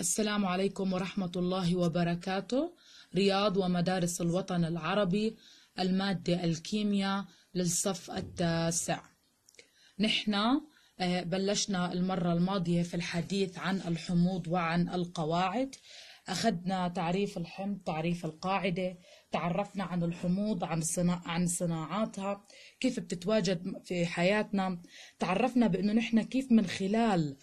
السلام عليكم ورحمة الله وبركاته رياض ومدارس الوطن العربي المادة الكيمياء للصف التاسع نحن آه، بلشنا المرة الماضية في الحديث عن الحموض وعن القواعد أخذنا تعريف الحمض تعريف القاعدة تعرفنا عن الحموض عن صنا... عن صناعاتها كيف بتتواجد في حياتنا تعرفنا بأنه نحن كيف من خلال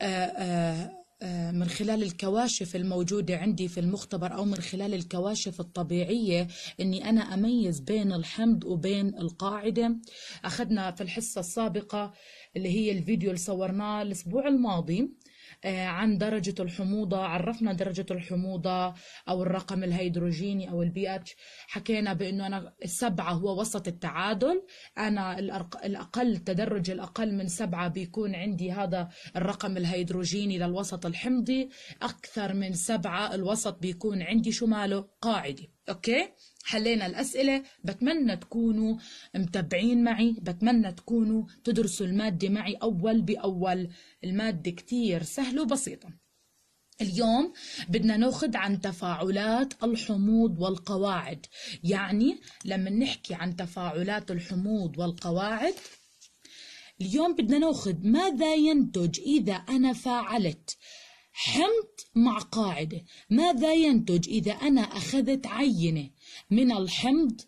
آآ آه، آآ آه، آه، من خلال الكواشف الموجودة عندي في المختبر أو من خلال الكواشف الطبيعية أني أنا أميز بين الحمض وبين القاعدة أخذنا في الحصة السابقة اللي هي الفيديو اللي صورناه الأسبوع الماضي آه، عن درجة الحموضة عرفنا درجة الحموضة أو الرقم الهيدروجيني أو البي اتش حكينا بأنه أنا السبعة هو وسط التعادل أنا الأقل تدرج الأقل من سبعة بيكون عندي هذا الرقم الهيدروجيني للوسط الحمضي أكثر من سبعة الوسط بيكون عندي شو ماله قاعدي أوكي حلينا الأسئلة بتمنى تكونوا متابعين معي بتمنى تكونوا تدرسوا المادة معي أول بأول المادة كتير سهلة وبسيطة اليوم بدنا ناخذ عن تفاعلات الحموض والقواعد يعني لما نحكي عن تفاعلات الحموض والقواعد اليوم بدنا ناخذ ماذا ينتج إذا أنا فاعلت حمض مع قاعدة ماذا ينتج إذا أنا أخذت عينة من الحمض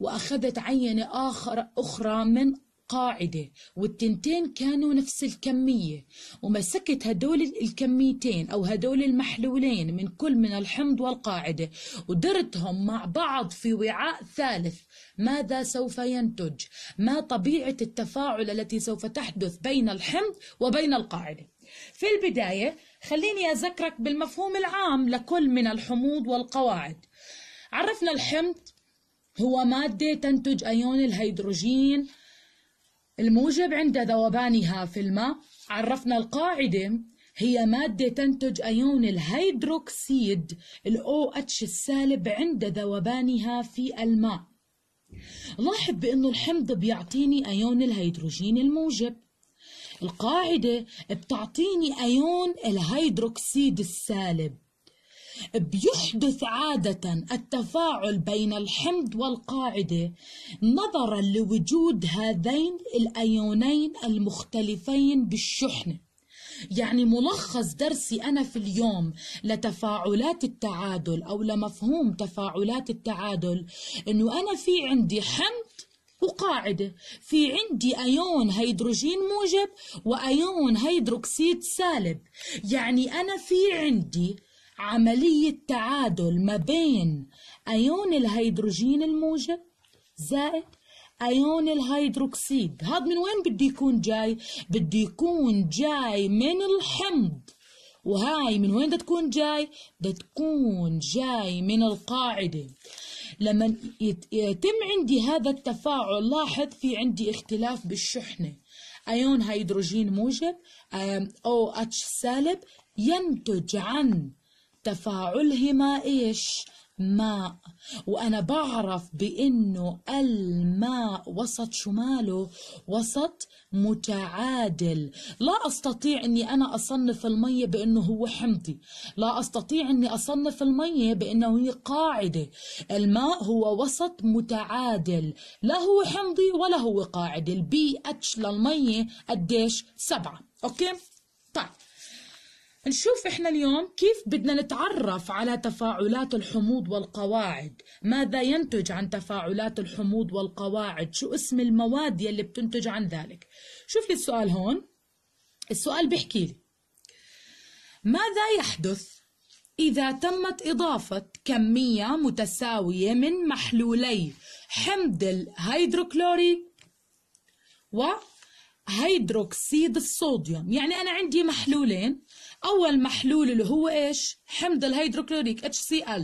وأخذت عينة آخر أخرى من قاعدة والتنتين كانوا نفس الكمية ومسكت هدول الكميتين أو هدول المحلولين من كل من الحمض والقاعدة ودرتهم مع بعض في وعاء ثالث ماذا سوف ينتج ما طبيعة التفاعل التي سوف تحدث بين الحمض وبين القاعدة في البداية خليني أذكرك بالمفهوم العام لكل من الحموض والقواعد عرفنا الحمض هو مادة تنتج أيون الهيدروجين الموجب عند ذوبانها في الماء عرفنا القاعدة هي مادة تنتج أيون الهيدروكسيد الأو OH السالب عند ذوبانها في الماء لاحظ بأنه الحمض بيعطيني أيون الهيدروجين الموجب القاعدة بتعطيني أيون الهيدروكسيد السالب بيحدث عادة التفاعل بين الحمض والقاعدة نظرا لوجود هذين الأيونين المختلفين بالشحنة يعني ملخص درسي أنا في اليوم لتفاعلات التعادل أو لمفهوم تفاعلات التعادل أنه أنا في عندي حمض وقاعدة في عندي أيون هيدروجين موجب وأيون هيدروكسيد سالب يعني أنا في عندي عملية تعادل ما بين أيون الهيدروجين الموجب زائد أيون الهيدروكسيد هذا من وين بده يكون جاي؟ بده يكون جاي من الحمض وهاي من وين بدها تكون جاي؟ بدها تكون جاي من القاعدة لما يتم عندي هذا التفاعل لاحظ في عندي اختلاف بالشحنة أيون هيدروجين موجب أو اتش سالب ينتج عن تفاعلهما إيش ماء وأنا بعرف بأنه الماء وسط شماله وسط متعادل لا أستطيع أني أنا أصنف المية بأنه هو حمضي لا أستطيع أني أصنف المية بأنه هي قاعدة الماء هو وسط متعادل لا هو حمضي ولا هو قاعدة البي اتش للمية قديش سبعة أوكي طيب نشوف احنا اليوم كيف بدنا نتعرف على تفاعلات الحموض والقواعد ماذا ينتج عن تفاعلات الحموض والقواعد شو اسم المواد يلي بتنتج عن ذلك شوف لي السؤال هون السؤال بيحكي لي ماذا يحدث إذا تمت إضافة كمية متساوية من محلولي حمض الهيدروكلوري وهيدروكسيد الصوديوم يعني أنا عندي محلولين أول محلول اللي هو إيش؟ حمض الهيدروكلوريك HCl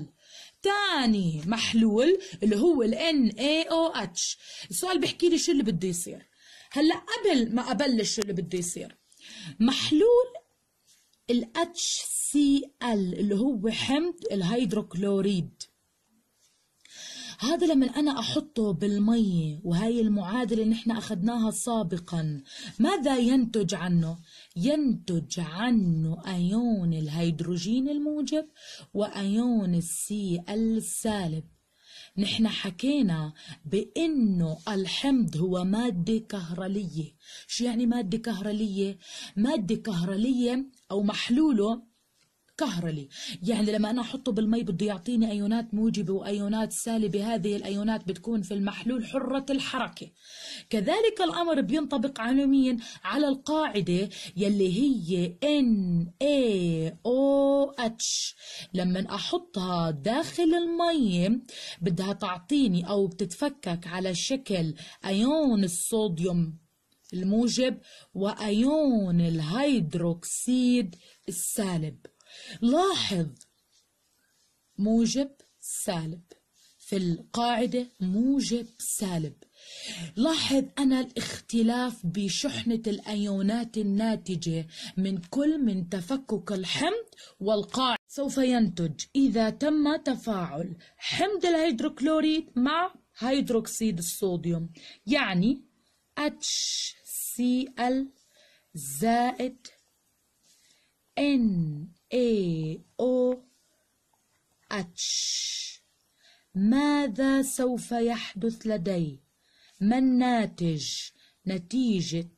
تاني محلول اللي هو ال NaOH السؤال بيحكي لي شو اللي بده يصير هلا قبل ما أبلش شو اللي بده يصير محلول ال HCl اللي هو حمض الهيدروكلوريد هذا لما أنا أحطه بالمي وهي المعادلة اللي نحن أخذناها سابقا ماذا ينتج عنه؟ ينتج عنه أيون الهيدروجين الموجب وأيون السي السالب نحن حكينا بانه الحمض هو ماده كهرليه شو يعني ماده كهرليه ماده كهرليه او محلوله كهرلي يعني لما أنا أحطه بالمي بده يعطيني أيونات موجبة وأيونات سالبة هذه الأيونات بتكون في المحلول حرة الحركة كذلك الأمر بينطبق على مين على القاعدة يلي هي ان اي او اتش لما أحطها داخل المي بدها تعطيني أو بتتفكك على شكل أيون الصوديوم الموجب وأيون الهيدروكسيد السالب لاحظ موجب سالب في القاعدة موجب سالب لاحظ أنا الاختلاف بشحنة الأيونات الناتجة من كل من تفكك الحمض والقاعدة سوف ينتج إذا تم تفاعل حمض الهيدروكلوريد مع هيدروكسيد الصوديوم يعني HCl زائد N A O H ماذا سوف يحدث لدي؟ ما الناتج؟ نتيجة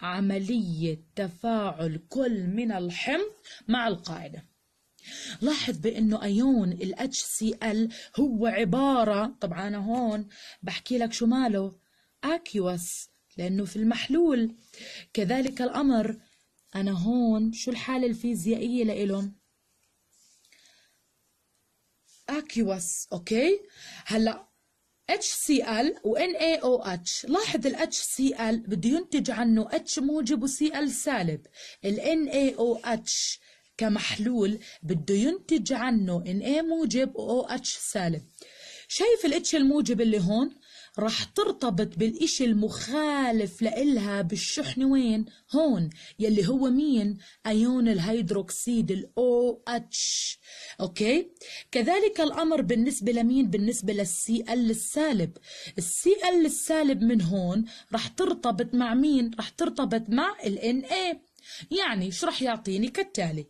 عملية تفاعل كل من الحمض مع القاعدة لاحظ بأنه أيون ال HCl هو عبارة طبعا أنا هون بحكي لك شو ماله أكيوس لأنه في المحلول كذلك الأمر أنا هون شو الحالة الفيزيائية لإلهم؟ أكيوس أوكي؟ هلأ HCl و NaOH لاحظ ال HCl بده ينتج عنه H موجب و Cl سالب ال NaOH كمحلول بده ينتج عنه Na موجب و OH سالب شايف ال H الموجب اللي هون رح ترتبط بالإشي المخالف لإلها بالشحن وين هون يلي هو مين أيون الهيدروكسيد الأو اتش أوكي كذلك الأمر بالنسبة لمين بالنسبة للسي ال السالب السي ال السالب من هون رح ترتبط مع مين رح ترتبط مع ال ان اي يعني ايش راح يعطيني كالتالي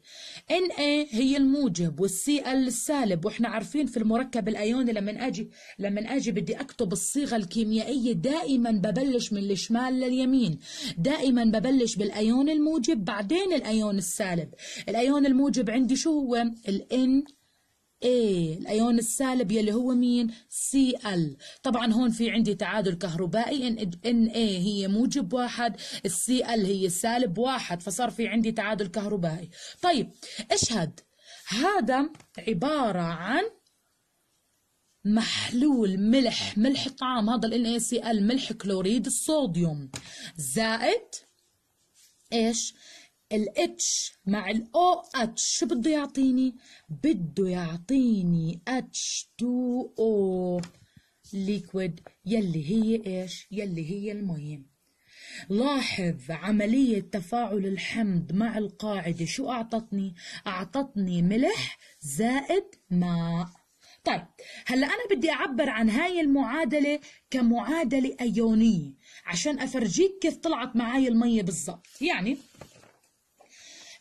ان اي هي الموجب والسي ال السالب واحنا عارفين في المركب الايوني لما اجي لما اجي بدي اكتب الصيغه الكيميائيه دائما ببلش من الشمال لليمين دائما ببلش بالايون الموجب بعدين الايون السالب الايون الموجب عندي شو هو الان اي الايون السالب يلي هو مين سي ال طبعا هون في عندي تعادل كهربائي ان ان اي هي موجب واحد السي ال هي سالب واحد فصار في عندي تعادل كهربائي طيب اشهد هذا عبارة عن محلول ملح ملح الطعام هذا ال NaCl إيه ملح كلوريد الصوديوم زائد ايش الاتش مع الاو اتش شو بده يعطيني بده يعطيني اتش 2 او ليكويد يلي هي ايش يلي هي المي لاحظ عملية تفاعل الحمض مع القاعدة شو أعطتني؟ أعطتني ملح زائد ماء طيب هلا أنا بدي أعبر عن هاي المعادلة كمعادلة أيونية عشان أفرجيك كيف طلعت معاي المية بالضبط يعني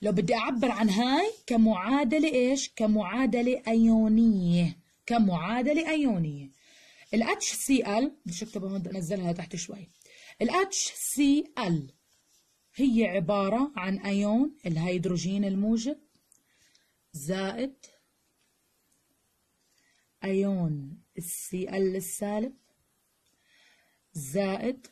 لو بدي أعبر عن هاي كمعادلة إيش؟ كمعادلة أيونية كمعادلة أيونية ال HCl بديش أكتبها هون أنزلها تحت شوي ال HCl هي عبارة عن أيون الهيدروجين الموجب زائد أيون السي ال السالب زائد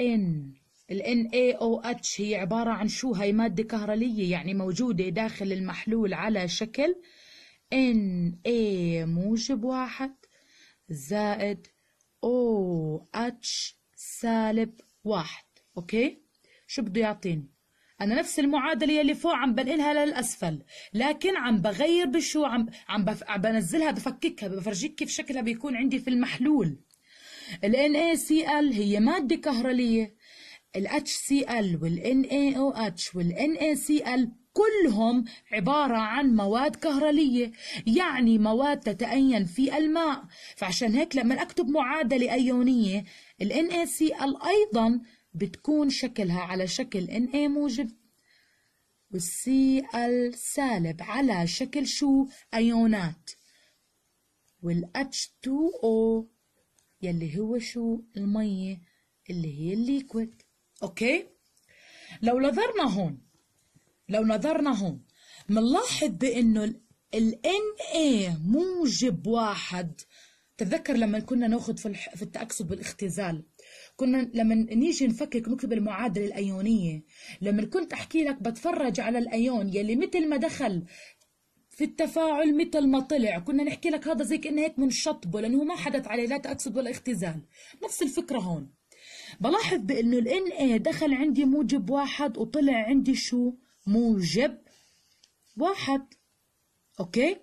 N ال NaOH هي عبارة عن شو هاي مادة كهرلية يعني موجودة داخل المحلول على شكل Na موجب واحد زائد OH سالب واحد أوكي شو بده يعطيني انا نفس المعادله يلي فوق عم بنقلها للاسفل لكن عم بغير بشو عم عم, بف... بنزلها بفككها بفرجيك كيف شكلها بيكون عندي في المحلول ال NaCl هي ماده كهرليه ال HCl وال NaOH وال NaCl كلهم عبارة عن مواد كهرلية يعني مواد تتأين في الماء فعشان هيك لما أكتب معادلة أيونية ال NaCl أيضا بتكون شكلها على شكل Na موجب والسي ال سالب على شكل شو أيونات وال H2O يلي هو شو المية اللي هي الليكويد أوكي لو نظرنا هون لو نظرنا هون بنلاحظ بأنه ال اي موجب واحد تتذكر لما كنا ناخذ في في التأكسد والاختزال كنا لما نيجي نفكك نكتب المعادله الايونيه لما كنت احكي لك بتفرج على الايون يلي مثل ما دخل في التفاعل مثل ما طلع كنا نحكي لك هذا زي كانه هيك منشطبه لانه ما حدث عليه لا تاكسد ولا اختزال نفس الفكره هون بلاحظ بانه ال ان دخل عندي موجب واحد وطلع عندي شو موجب واحد اوكي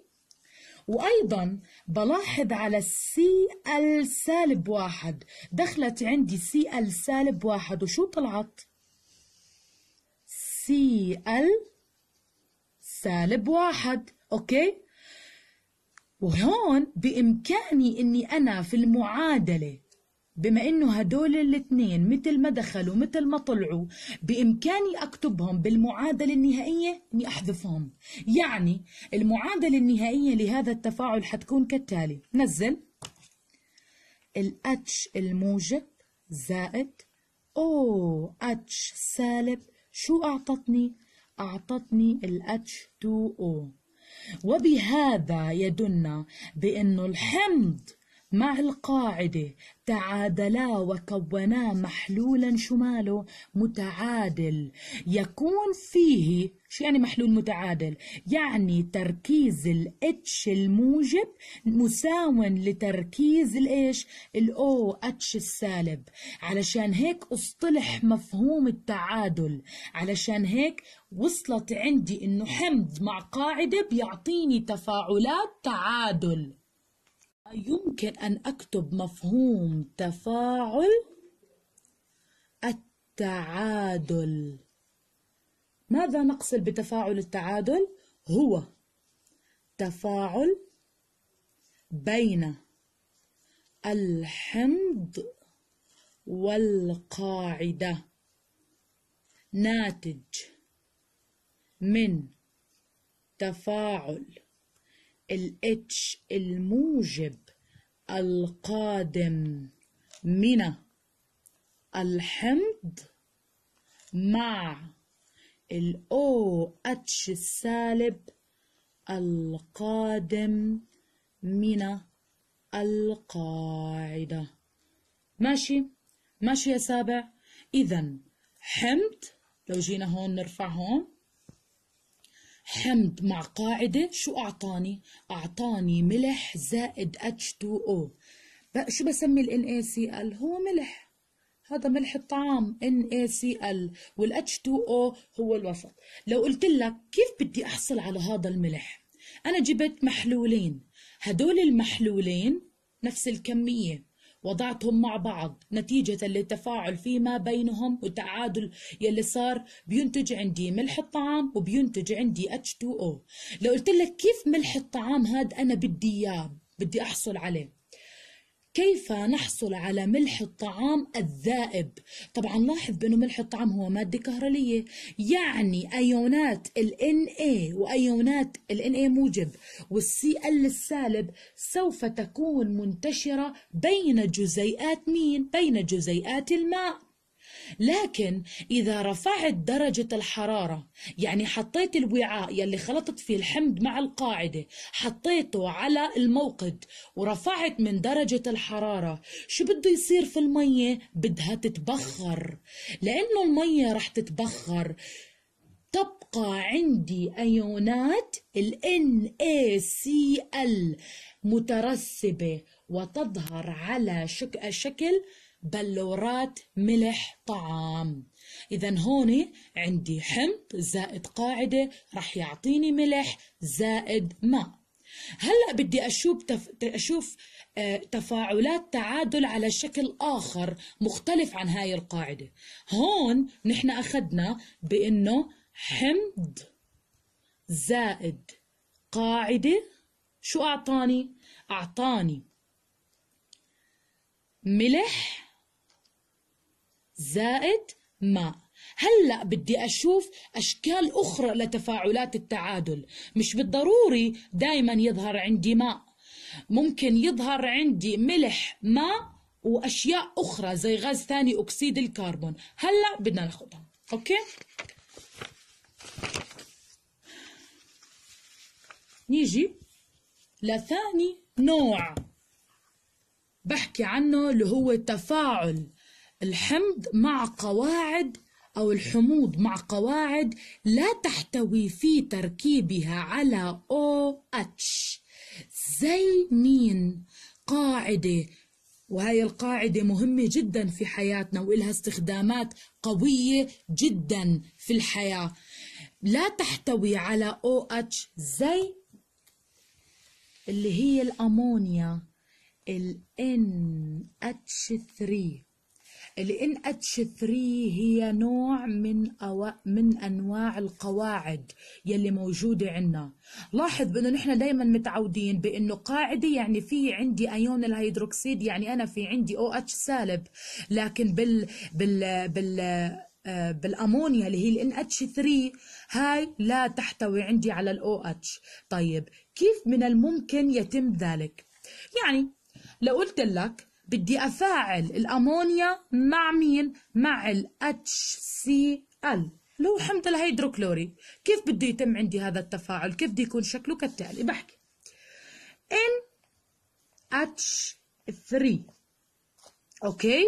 وايضا بلاحظ على السي ال سالب واحد دخلت عندي سي ال سالب واحد وشو طلعت سي ال سالب واحد اوكي وهون بامكاني اني انا في المعادله بما انه هدول الاثنين مثل ما دخلوا مثل ما طلعوا بامكاني اكتبهم بالمعادله النهائيه اني احذفهم يعني المعادله النهائيه لهذا التفاعل حتكون كالتالي نزل الاتش الموجب زائد او اتش سالب شو اعطتني اعطتني الاتش 2 او وبهذا يدلنا بانه الحمض مع القاعدة تعادلا وكونا محلولا شماله متعادل يكون فيه شو يعني محلول متعادل يعني تركيز الاتش الموجب مساو لتركيز الايش الاو اتش السالب علشان هيك اصطلح مفهوم التعادل علشان هيك وصلت عندي انه حمض مع قاعده بيعطيني تفاعلات تعادل يمكن أن أكتب مفهوم تفاعل التعادل ماذا نقصد بتفاعل التعادل؟ هو تفاعل بين الحمض والقاعدة ناتج من تفاعل الاتش الموجب القادم من الحمض مع الأو اتش السالب القادم من القاعدة ماشي ماشي يا سابع إذا حمض لو جينا هون نرفع هون حمض مع قاعدة شو أعطاني؟ أعطاني ملح زائد H2O بقى شو بسمي ال NaCl؟ هو ملح هذا ملح الطعام NaCl والـ H2O هو الوسط لو قلت لك كيف بدي أحصل على هذا الملح؟ أنا جبت محلولين هدول المحلولين نفس الكمية وضعتهم مع بعض نتيجة للتفاعل فيما بينهم والتعادل يلي صار بينتج عندي ملح الطعام وبينتج عندي H2O لو قلت لك كيف ملح الطعام هاد أنا بدي إياه بدي أحصل عليه كيف نحصل على ملح الطعام الذائب طبعا لاحظ بأنه ملح الطعام هو مادة كهرلية يعني أيونات ال Na إيه وأيونات ال Na إيه موجب والسي ال السالب سوف تكون منتشرة بين جزيئات مين؟ بين جزيئات الماء لكن إذا رفعت درجة الحرارة يعني حطيت الوعاء يلي خلطت فيه الحمض مع القاعدة حطيته على الموقد ورفعت من درجة الحرارة شو بده يصير في المية بدها تتبخر لأنه المية رح تتبخر تبقى عندي أيونات ال NaCl مترسبة وتظهر على شك... شكل بلورات ملح طعام إذا هون عندي حمض زائد قاعدة رح يعطيني ملح زائد ماء هلأ بدي أشوف, تف... أشوف آه، تفاعلات تعادل على شكل آخر مختلف عن هاي القاعدة هون نحن أخذنا بأنه حمض زائد قاعدة شو أعطاني؟ أعطاني ملح زائد ماء هلا بدي اشوف اشكال اخرى لتفاعلات التعادل مش بالضروري دائما يظهر عندي ماء ممكن يظهر عندي ملح ماء واشياء اخرى زي غاز ثاني اكسيد الكربون هلا بدنا ناخدها اوكي نيجي لثاني نوع بحكي عنه اللي هو تفاعل الحمض مع قواعد أو الحموض مع قواعد لا تحتوي في تركيبها على أو أتش زي مين قاعدة وهي القاعدة مهمة جدا في حياتنا وإلها استخدامات قوية جدا في الحياة لا تحتوي على أو أتش زي اللي هي الأمونيا ال NH3 لان اتش 3 هي نوع من أو من انواع القواعد يلي موجوده عندنا لاحظ بانه نحن دائما متعودين بانه قاعده يعني في عندي ايون الهيدروكسيد يعني انا في عندي او OH اتش سالب لكن بال بال بال آه، بالامونيا اللي هي ال NH3 هاي لا تحتوي عندي على الاو OH طيب كيف من الممكن يتم ذلك يعني لو قلت لك بدي أفاعل الأمونيا مع مين؟ مع ال HCl اللي هو حمض الهيدروكلوري كيف بده يتم عندي هذا التفاعل؟ كيف بده يكون شكله كالتالي؟ بحكي اتش 3 أوكي؟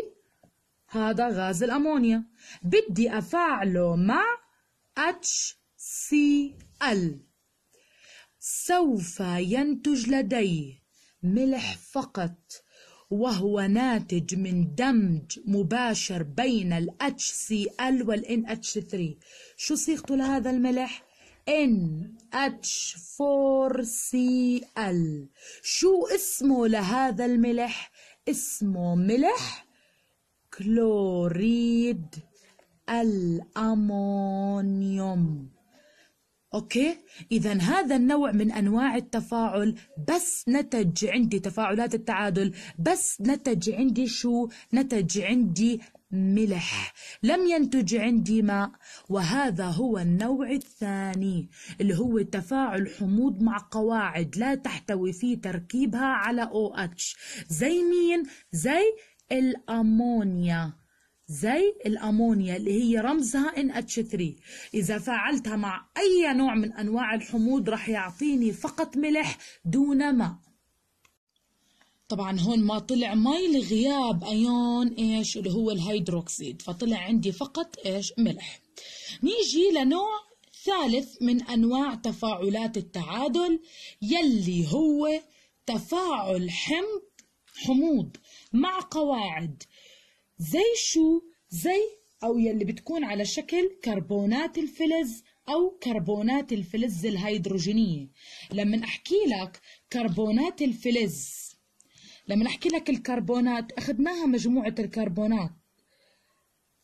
هذا غاز الأمونيا بدي أفاعله مع HCl سوف ينتج لدي ملح فقط وهو ناتج من دمج مباشر بين ال HCl وال NH3 شو صيغته لهذا الملح؟ NH4Cl شو اسمه لهذا الملح؟ اسمه ملح كلوريد الأمونيوم اوكي اذا هذا النوع من انواع التفاعل بس نتج عندي تفاعلات التعادل بس نتج عندي شو نتج عندي ملح لم ينتج عندي ماء وهذا هو النوع الثاني اللي هو تفاعل حموض مع قواعد لا تحتوي في تركيبها على OH زي مين زي الأمونيا زي الأمونيا اللي هي رمزها NH3 إذا فعلتها مع أي نوع من أنواع الحموض رح يعطيني فقط ملح دون ماء طبعا هون ما طلع مي لغياب أيون إيش اللي هو الهيدروكسيد فطلع عندي فقط إيش ملح نيجي لنوع ثالث من أنواع تفاعلات التعادل يلي هو تفاعل حمض حموض مع قواعد زي شو زي أو يلي بتكون على شكل كربونات الفلز أو كربونات الفلز الهيدروجينية لما أحكي لك كربونات الفلز لما أحكي لك الكربونات أخذناها مجموعة الكربونات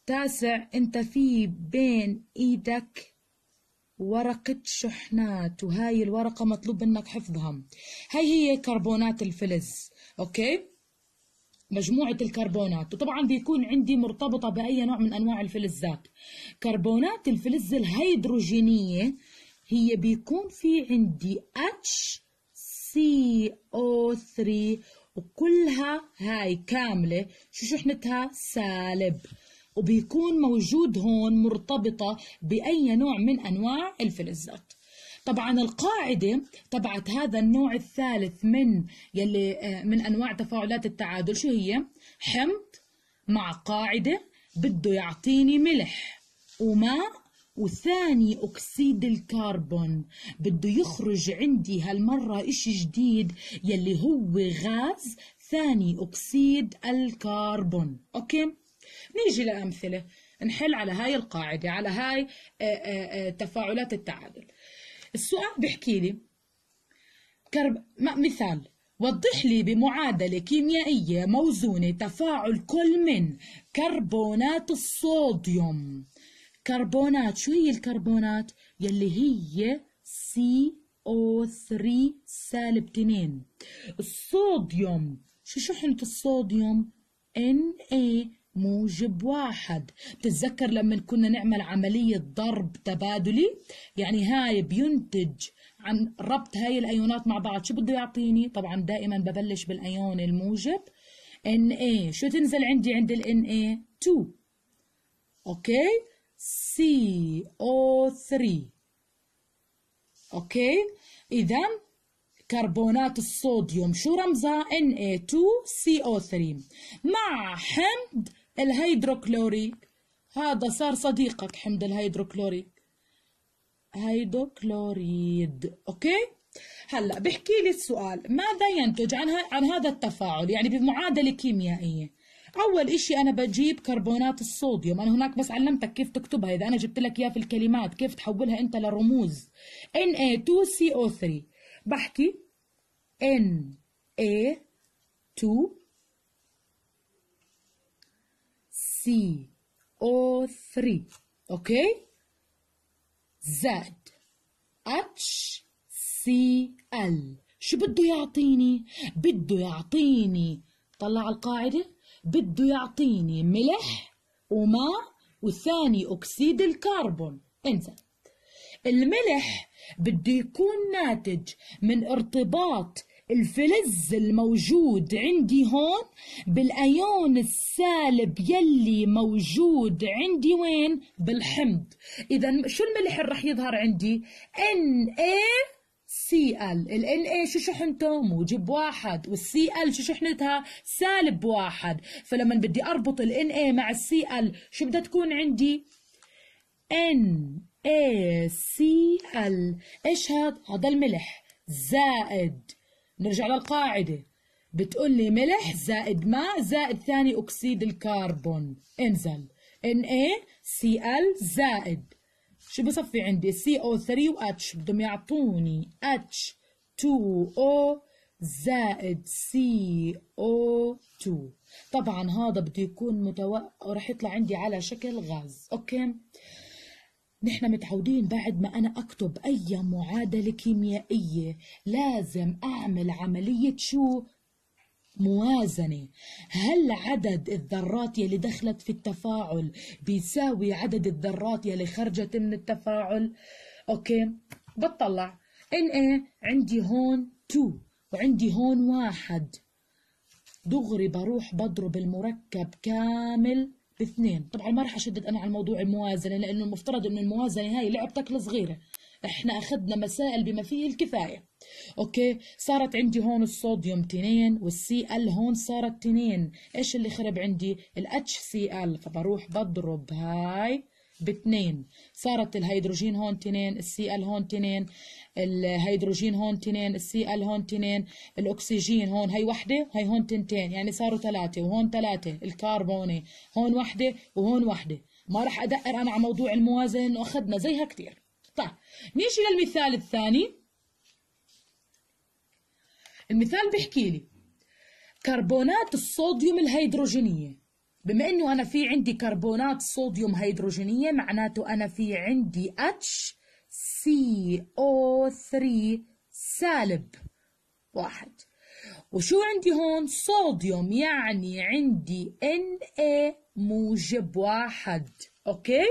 تاسع أنت في بين إيدك ورقة شحنات وهاي الورقة مطلوب منك حفظها هاي هي كربونات الفلز أوكي مجموعة الكربونات وطبعا بيكون عندي مرتبطة بأي نوع من أنواع الفلزات كربونات الفلز الهيدروجينية هي بيكون في عندي HCO3 وكلها هاي كاملة شو شحنتها سالب وبيكون موجود هون مرتبطة بأي نوع من أنواع الفلزات طبعا القاعدة تبعت هذا النوع الثالث من يلي آه، من أنواع تفاعلات التعادل شو هي؟ حمض مع قاعدة بده يعطيني ملح وماء وثاني أكسيد الكربون بده يخرج عندي هالمرة إشي جديد يلي هو غاز ثاني أكسيد الكربون أوكي؟ نيجي لأمثلة نحل على هاي القاعدة على هاي آه، آه، تفاعلات التعادل السؤال بحكي لي كرب... مثال وضح لي بمعادلة كيميائية موزونة تفاعل كل من كربونات الصوديوم كربونات شو هي الكربونات يلي هي CO3 سالب 2 الصوديوم شو شحنة الصوديوم Na موجب واحد بتتذكر لما كنا نعمل عملية ضرب تبادلي يعني هاي بينتج عن ربط هاي الأيونات مع بعض شو بده يعطيني طبعا دائما ببلش بالأيون الموجب Na شو تنزل عندي عند ال Na 2 اوكي CO3 اوكي اذا كربونات الصوديوم شو رمزها Na2CO3 مع حمض الهيدروكلوريك هذا صار صديقك حمض الهيدروكلوريك هيدروكلوريد اوكي هلا بحكي لي السؤال ماذا ينتج عن عن هذا التفاعل يعني بمعادله كيميائيه اول إشي انا بجيب كربونات الصوديوم انا هناك بس علمتك كيف تكتبها اذا انا جبت لك اياها في الكلمات كيف تحولها انت لرموز Na2CO3 بحكي Na2 CO3 اوكي زائد HCl شو بده يعطيني بده يعطيني طلع القاعدة بده يعطيني ملح وماء وثاني أكسيد الكربون انزل الملح بده يكون ناتج من ارتباط الفلز الموجود عندي هون بالايون السالب يلي موجود عندي وين بالحمض اذا شو الملح اللي رح يظهر عندي اي سي ال الان اي شو شحنته موجب واحد والسي ال شو شحنتها سالب واحد فلما بدي اربط الان اي مع السي ال شو بدها تكون عندي ان اي سي ال ايش هذا هذا الملح زائد نرجع للقاعدة بتقول لي ملح زائد ماء زائد ثاني أكسيد الكربون انزل NaCl زائد شو بصفي عندي CO3 و H بدهم يعطوني H2O زائد CO2 طبعا هذا بده يكون متوقع ورح يطلع عندي على شكل غاز اوكي نحن متعودين بعد ما أنا أكتب أي معادلة كيميائية لازم أعمل عملية شو؟ موازنة هل عدد الذرات يلي دخلت في التفاعل بيساوي عدد الذرات يلي خرجت من التفاعل أوكي بطلع إيه عندي هون 2 وعندي هون واحد دغري بروح بضرب المركب كامل اثنين طبعا ما راح اشدد انا على موضوع الموازنه لانه المفترض انه الموازنه هاي لعبتك الصغيره احنا اخذنا مسائل بما فيه الكفايه اوكي صارت عندي هون الصوديوم تنين والسي ال هون صارت تنين ايش اللي خرب عندي الاتش سي ال فبروح بضرب هاي باثنين صارت الهيدروجين هون تنين السي ال هون تنين الهيدروجين هون تنين السي ال هون تنين الاكسجين هون هي وحده هي هون تنتين يعني صاروا ثلاثه وهون ثلاثه الكربونه هون وحده وهون وحده ما راح ادقر انا على موضوع الموازنه انه اخذنا زيها كثير طيب نيجي للمثال الثاني المثال بيحكي لي كربونات الصوديوم الهيدروجينيه بما انه انا في عندي كربونات صوديوم هيدروجينيه معناته انا في عندي اتش سي او 3 سالب واحد وشو عندي هون صوديوم يعني عندي ان اي موجب واحد اوكي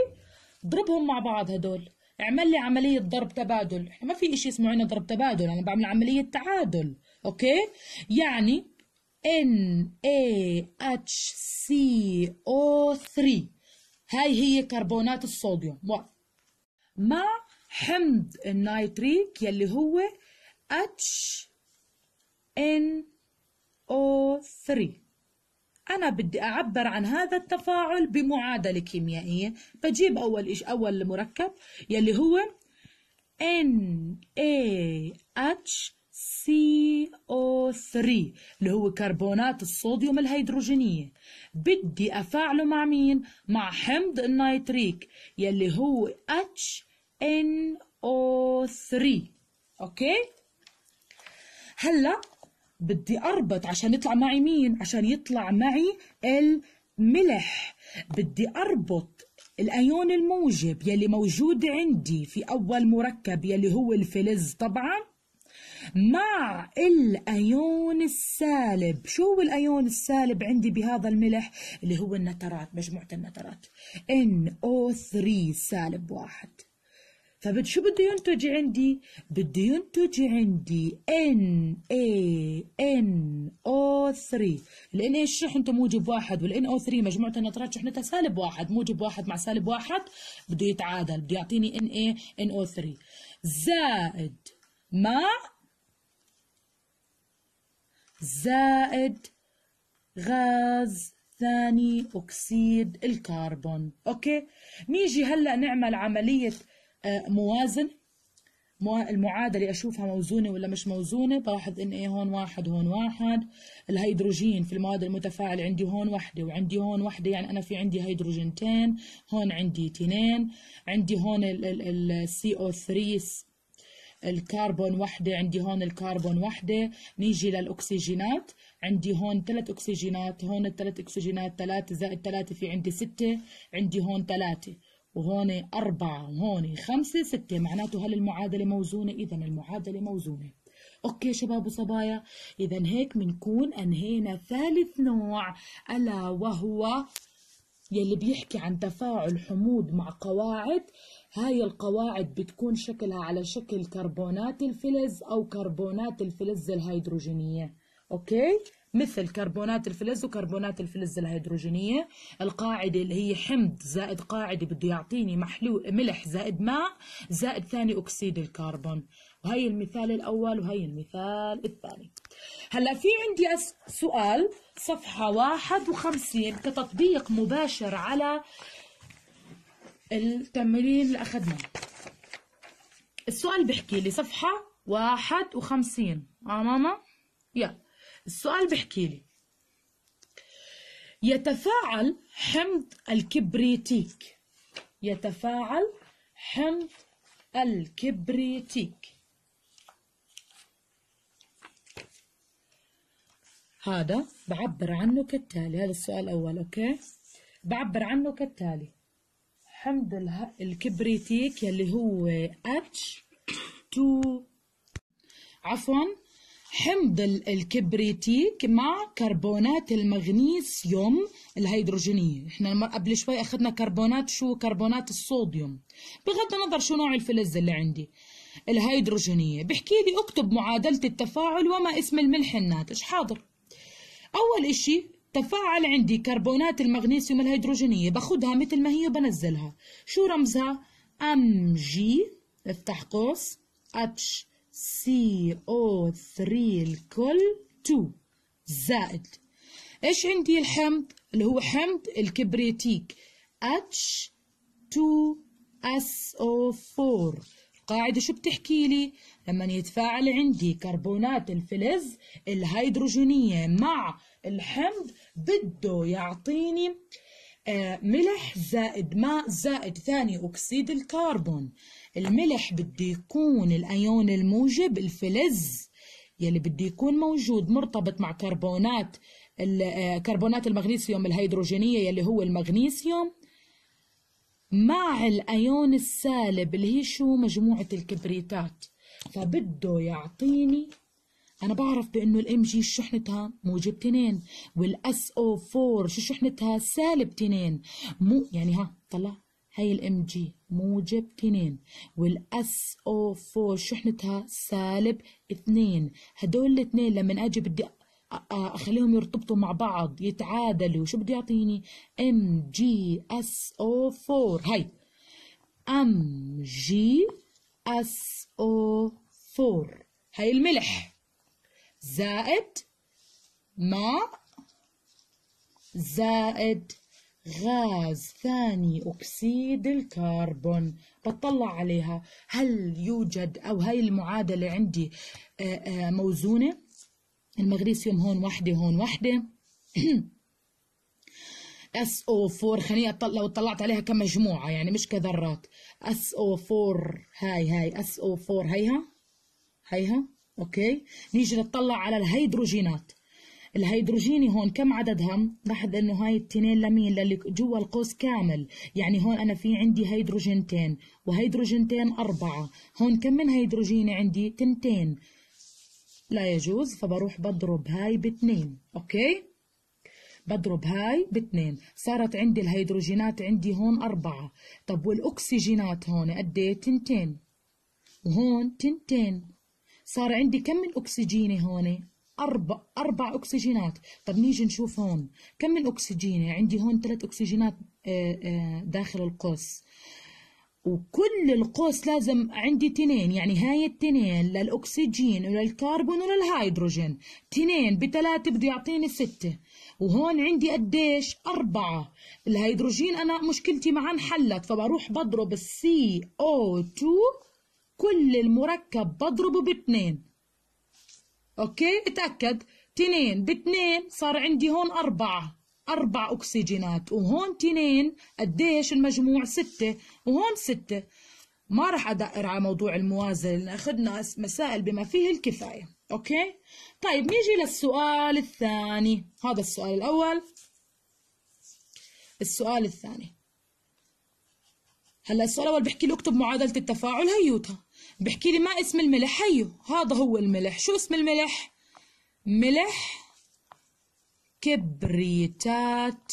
ضربهم مع بعض هدول اعمل لي عملية ضرب تبادل احنا ما في اشي اسمه عندنا ضرب تبادل انا بعمل عملية تعادل اوكي يعني O 3 هاي هي كربونات الصوديوم مع حمض النيتريك يلي هو O 3 أنا بدي أعبر عن هذا التفاعل بمعادلة كيميائية بجيب أول إيش أول مركب يلي هو H CO3 اللي هو كربونات الصوديوم الهيدروجينية بدي أفاعله مع مين؟ مع حمض النيتريك يلي هو HNO3 أوكي؟ هلأ بدي أربط عشان يطلع معي مين؟ عشان يطلع معي الملح بدي أربط الايون الموجب يلي موجود عندي في اول مركب يلي هو الفلز طبعا مع الأيون السالب شو هو الأيون السالب عندي بهذا الملح اللي هو النترات مجموعة النترات NO3 سالب واحد فبد شو بده ينتج عندي؟ بده ينتج عندي ان اي ان او 3 الان اي شحنته موجب واحد والان او 3 مجموعة النترات شحنتها سالب واحد موجب واحد مع سالب واحد بده يتعادل بده يعطيني ان اي ان او 3 زائد مع زائد غاز ثاني أكسيد الكربون أوكي نيجي هلأ نعمل عملية آه، موازن المعادلة أشوفها موزونة ولا مش موزونة بلاحظ إن إيه هون واحد هون واحد الهيدروجين في المواد المتفاعل عندي هون وحدة وعندي هون وحدة يعني أنا في عندي هيدروجينتين هون عندي تنين عندي هون السي او 3 الكربون وحده عندي هون الكربون وحده نيجي للاكسجينات عندي هون ثلاث اكسجينات هون الثلاث اكسجينات ثلاثة زائد ثلاثة في عندي ستة عندي هون ثلاثة وهون أربعة وهون خمسة ستة معناته هل المعادلة موزونة إذا المعادلة موزونة اوكي شباب وصبايا اذا هيك بنكون انهينا ثالث نوع الا وهو يلي بيحكي عن تفاعل حموض مع قواعد هاي القواعد بتكون شكلها على شكل كربونات الفلز أو كربونات الفلز الهيدروجينية أوكي؟ مثل كربونات الفلز وكربونات الفلز الهيدروجينية القاعدة اللي هي حمض زائد قاعدة بده يعطيني محلول ملح زائد ماء زائد ثاني أكسيد الكربون وهي المثال الأول وهي المثال الثاني هلا في عندي سؤال صفحة 51 كتطبيق مباشر على التمرين اللي أخذناه السؤال بحكي لي صفحة واحد وخمسين آه ماما يا السؤال بحكي لي يتفاعل حمض الكبريتيك يتفاعل حمض الكبريتيك هذا بعبر عنه كالتالي هذا السؤال الأول أوكي بعبر عنه كالتالي حمض الكبريتيك يلي هو H2 عفوا حمض الكبريتيك مع كربونات المغنيسيوم الهيدروجينية احنا قبل شوي اخذنا كربونات شو كربونات الصوديوم بغض النظر شو نوع الفلز اللي عندي الهيدروجينية بحكي لي اكتب معادلة التفاعل وما اسم الملح الناتج حاضر أول إشي تفاعل عندي كربونات المغنيسيوم الهيدروجينية باخدها مثل ما هي وبنزلها شو رمزها؟ ام جي افتح قوس اتش سي او 3 الكل 2 زائد ايش عندي الحمض اللي هو حمض الكبريتيك اتش 2 اس او 4 القاعدة شو بتحكي لي؟ لما يتفاعل عندي كربونات الفلز الهيدروجينية مع الحمض بده يعطيني آه، ملح زائد ماء زائد ثاني أكسيد الكربون الملح بده يكون الأيون الموجب الفلز يلي بده يكون موجود مرتبط مع كربونات آه، كربونات المغنيسيوم الهيدروجينية يلي هو المغنيسيوم مع الأيون السالب اللي هي شو مجموعة الكبريتات فبده يعطيني انا بعرف بانه الام جي شحنتها موجب تنين والاس او 4 شو شحنتها سالب تنين مو يعني ها طلع هاي الام جي موجب تنين والاس او 4 شحنتها سالب اثنين هدول الاثنين لما اجي بدي اخليهم يرتبطوا مع بعض يتعادلوا شو بده يعطيني ام جي اس او 4 هاي ام جي اس او 4 هاي الملح زائد ماء زائد غاز ثاني أكسيد الكربون بطلع عليها هل يوجد أو هاي المعادلة عندي آه، آه، موزونة المغنيسيوم هون وحدة هون وحدة SO4 خليني أطلع لو طلعت عليها كمجموعة يعني مش كذرات SO4 هاي هاي SO4 هيها هيها أوكي نيجي نطلع على الهيدروجينات الهيدروجيني هون كم عددها؟ لاحظ انه هاي التنين لمين؟ للي جوا القوس كامل، يعني هون انا في عندي هيدروجينتين وهيدروجينتين اربعة، هون كم من هيدروجيني عندي؟ تنتين. لا يجوز فبروح بضرب هاي باثنين، اوكي؟ بضرب هاي باثنين، صارت عندي الهيدروجينات عندي هون اربعة، طب والاكسجينات هون قد ايه؟ تنتين. وهون تنتين. صار عندي كم من أكسجينة هون أربع أربع أكسجينات طب نيجي نشوف هون كم من أكسجينة عندي هون ثلاث أكسجينات آه، آه، داخل القوس وكل القوس لازم عندي تنين يعني هاي التنين للأكسجين وللكربون وللهيدروجين تنين بثلاثة بده يعطيني ستة وهون عندي قديش أربعة الهيدروجين أنا مشكلتي معاه انحلت فبروح بضرب السي او 2 كل المركب بضربه باتنين أوكي اتأكد تنين باتنين صار عندي هون أربعة أربع أكسجينات وهون تنين قديش المجموع ستة وهون ستة ما راح أدقر على موضوع الموازنة لأن أخذنا مسائل بما فيه الكفاية أوكي طيب نيجي للسؤال الثاني هذا السؤال الأول السؤال الثاني هلا السؤال الاول بحكي لي اكتب معادله التفاعل هيوتها بحكي لي ما اسم الملح هيو هذا هو الملح شو اسم الملح ملح كبريتات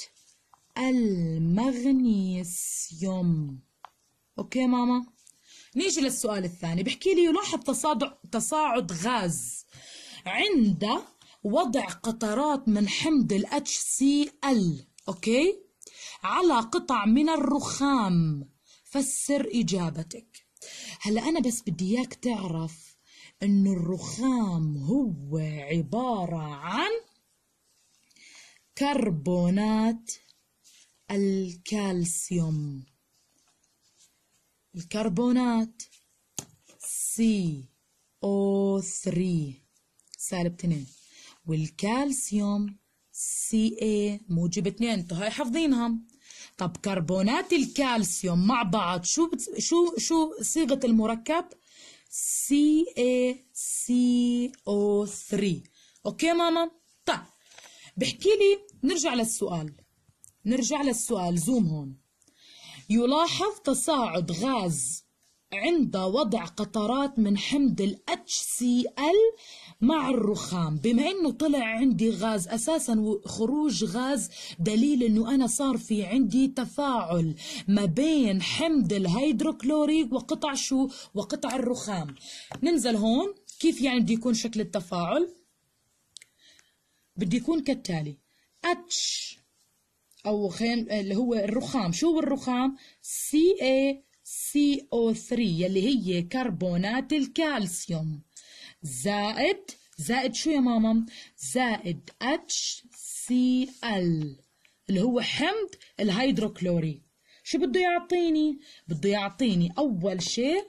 المغنيسيوم اوكي ماما نيجي للسؤال الثاني بحكي لي يلاحظ تصاعد تصاعد غاز عند وضع قطرات من حمض الاتش سي ال اوكي على قطع من الرخام فسر إجابتك هلا أنا بس بدي إياك تعرف إنه الرخام هو عبارة عن كربونات الكالسيوم الكربونات سي او 3 سالب 2 والكالسيوم سي اي موجب 2 انتوا هاي حافظينهم طب كربونات الكالسيوم مع بعض شو بت... شو شو صيغه المركب CaCO3 اوكي ماما طيب بحكي لي نرجع للسؤال نرجع للسؤال زوم هون يلاحظ تصاعد غاز عند وضع قطرات من حمض ال HCl مع الرخام بما انه طلع عندي غاز اساسا وخروج غاز دليل انه انا صار في عندي تفاعل ما بين حمض الهيدروكلوريك وقطع شو وقطع الرخام ننزل هون كيف يعني بده يكون شكل التفاعل بده يكون كالتالي اتش او خلينا اللي هو الرخام شو هو الرخام سي اي CO3 اللي هي كربونات الكالسيوم زائد زائد شو يا ماما زائد HCl اللي هو حمض الهيدروكلوري شو بده يعطيني بده يعطيني أول شيء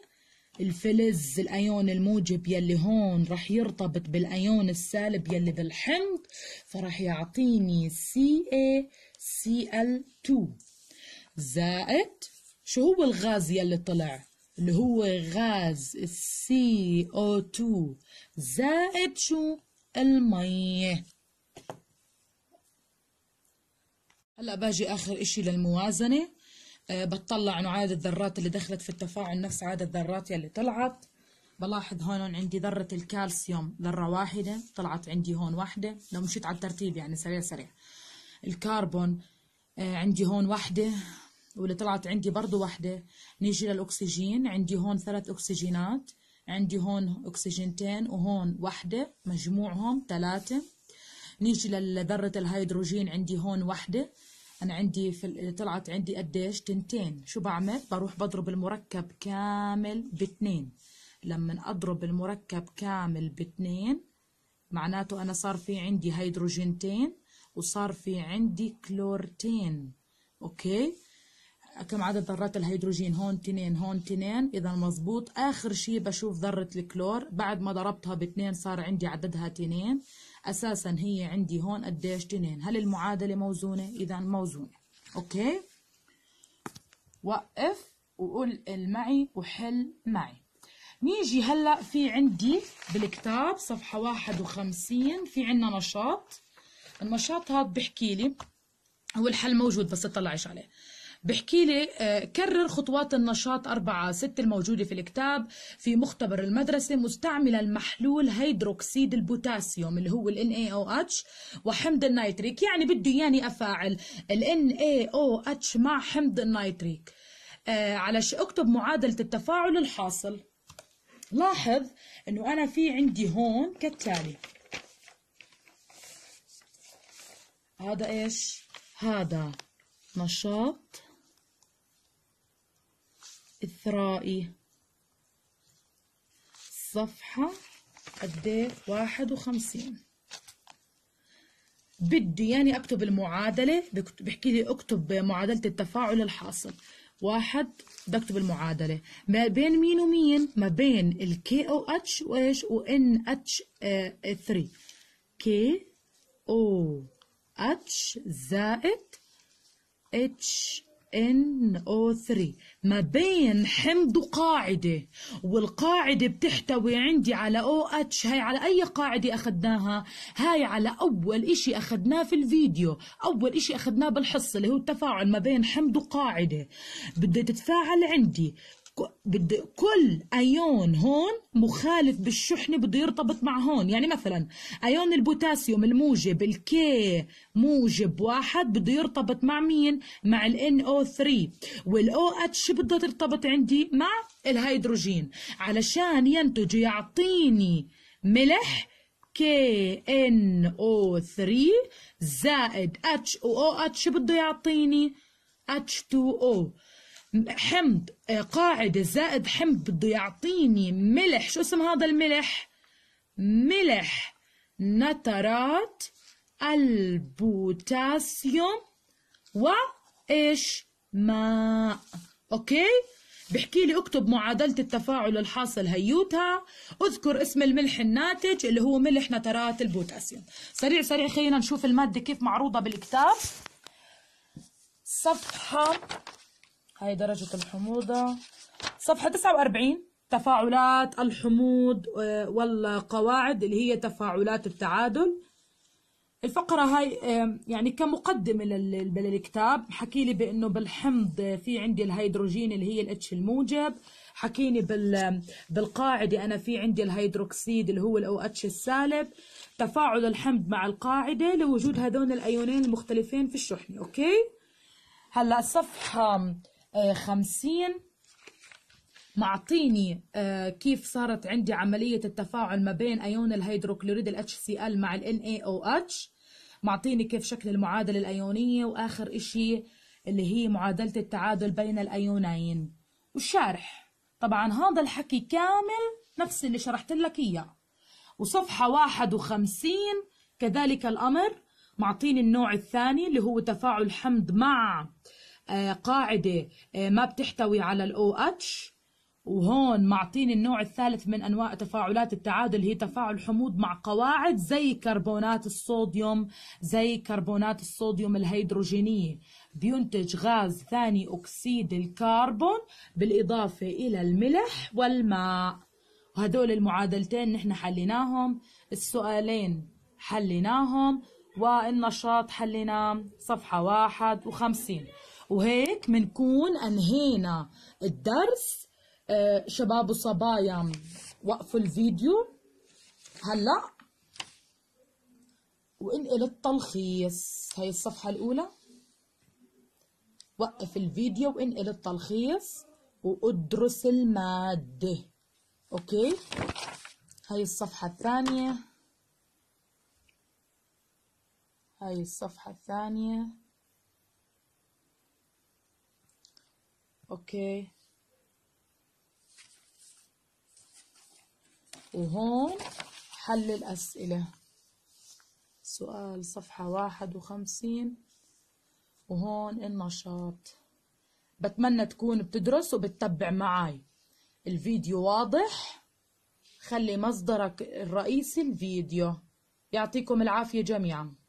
الفلز الايون الموجب يلي هون رح يرتبط بالايون السالب يلي بالحمض فرح يعطيني CaCl2 زائد شو هو الغاز يلي طلع اللي هو غاز السي او 2 زائد شو المية هلا باجي اخر اشي للموازنة أه بتطلع انه عدد الذرات اللي دخلت في التفاعل نفس عدد الذرات يلي طلعت بلاحظ هون عندي ذرة الكالسيوم ذرة واحدة طلعت عندي هون واحدة لو مشيت على الترتيب يعني سريع سريع الكربون آه عندي هون واحدة واللي طلعت عندي برضو واحدة نيجي للأكسجين عندي هون ثلاث أكسجينات عندي هون أكسجينتين وهون واحدة مجموعهم ثلاثة نيجي لذرة الهيدروجين عندي هون واحدة أنا عندي في طلعت عندي قديش تنتين شو بعمل بروح بضرب المركب كامل باثنين لما أضرب المركب كامل باثنين معناته أنا صار في عندي هيدروجينتين وصار في عندي كلورتين أوكي كم عدد ذرات الهيدروجين هون تنين هون تنين اذا مزبوط اخر شيء بشوف ذره الكلور بعد ما ضربتها باثنين صار عندي عددها تنين اساسا هي عندي هون قديش تنين هل المعادله موزونه اذا موزونه اوكي وقف وقول معي وحل معي نيجي هلا في عندي بالكتاب صفحه 51 في عندنا نشاط النشاط هذا بحكي لي هو الحل موجود بس تطلعش عليه بحكي لي آه، كرر خطوات النشاط أربعة ست الموجودة في الكتاب في مختبر المدرسة مستعملا محلول هيدروكسيد البوتاسيوم اللي هو ال NaOH وحمض النيتريك يعني بده إياني أفاعل ال NaOH مع حمض النيتريك آه، شو اكتب معادلة التفاعل الحاصل لاحظ انه انا في عندي هون كالتالي هذا ايش هذا نشاط الثرائي صفحة قد واحد وخمسين بده يعني أكتب المعادلة بحكي لي أكتب معادلة التفاعل الحاصل واحد بدي أكتب المعادلة ما بين مين ومين ما بين ال KOH وإيش و NH3 H زائد H NO3 ما بين حمض وقاعدة والقاعدة بتحتوي عندي على OH هاي على أي قاعدة أخذناها هاي على أول إشي أخذناه في الفيديو أول إشي أخذناه بالحصة اللي هو التفاعل ما بين حمض وقاعدة بدها تتفاعل عندي بدي كل ايون هون مخالف بالشحنه بده يرتبط مع هون يعني مثلا ايون البوتاسيوم الموجب الكي موجب واحد بده يرتبط مع مين مع ال NO3 والاو اتش بده ترتبط عندي مع الهيدروجين علشان ينتج يعطيني ملح KNO3 زائد HOOH بده يعطيني H2O حمض آه، قاعدة زائد حمض بده يعطيني ملح شو اسم هذا الملح؟ ملح نترات البوتاسيوم وإيش؟ ماء أوكي؟ بحكي لي اكتب معادلة التفاعل الحاصل هيوتها اذكر اسم الملح الناتج اللي هو ملح نترات البوتاسيوم سريع سريع خلينا نشوف المادة كيف معروضة بالكتاب صفحة هاي درجة الحموضة صفحة 49 تفاعلات الحموض آه، والقواعد اللي هي تفاعلات التعادل الفقرة هاي يعني كمقدمة للكتاب حكي لي بأنه بالحمض في عندي الهيدروجين اللي هي الاتش الموجب حكيني بال بالقاعدة أنا في عندي الهيدروكسيد اللي هو الأو اتش السالب تفاعل الحمض مع القاعدة لوجود هذول الأيونين المختلفين في الشحنة أوكي هلا الصفحة آه، خمسين معطيني آه، كيف صارت عندي عملية التفاعل ما بين أيون الهيدروكلوريد ال HCl مع ال NaOH معطيني كيف شكل المعادلة الأيونية وآخر إشي اللي هي معادلة التعادل بين الأيونين والشارح طبعا هذا الحكي كامل نفس اللي شرحت لك إياه وصفحة 51 كذلك الأمر معطيني النوع الثاني اللي هو تفاعل حمض مع آه، قاعدة آه، ما بتحتوي على الاو اتش وهون معطيني النوع الثالث من انواع تفاعلات التعادل هي تفاعل حموض مع قواعد زي كربونات الصوديوم زي كربونات الصوديوم الهيدروجينيه بينتج غاز ثاني اكسيد الكربون بالاضافه الى الملح والماء وهدول المعادلتين نحن حليناهم السؤالين حليناهم والنشاط حليناه صفحه واحد وخمسين وهيك بنكون انهينا الدرس آه شباب وصبايا وقفوا الفيديو هلا وانقل التلخيص هاي الصفحة الأولى وقف الفيديو وانقل التلخيص وادرس المادة أوكي هاي الصفحة الثانية هاي الصفحة الثانية اوكي وهون حل الأسئلة سؤال صفحة واحد وخمسين وهون النشاط بتمنى تكون بتدرس وبتتبع معاي الفيديو واضح خلي مصدرك الرئيسي الفيديو يعطيكم العافية جميعاً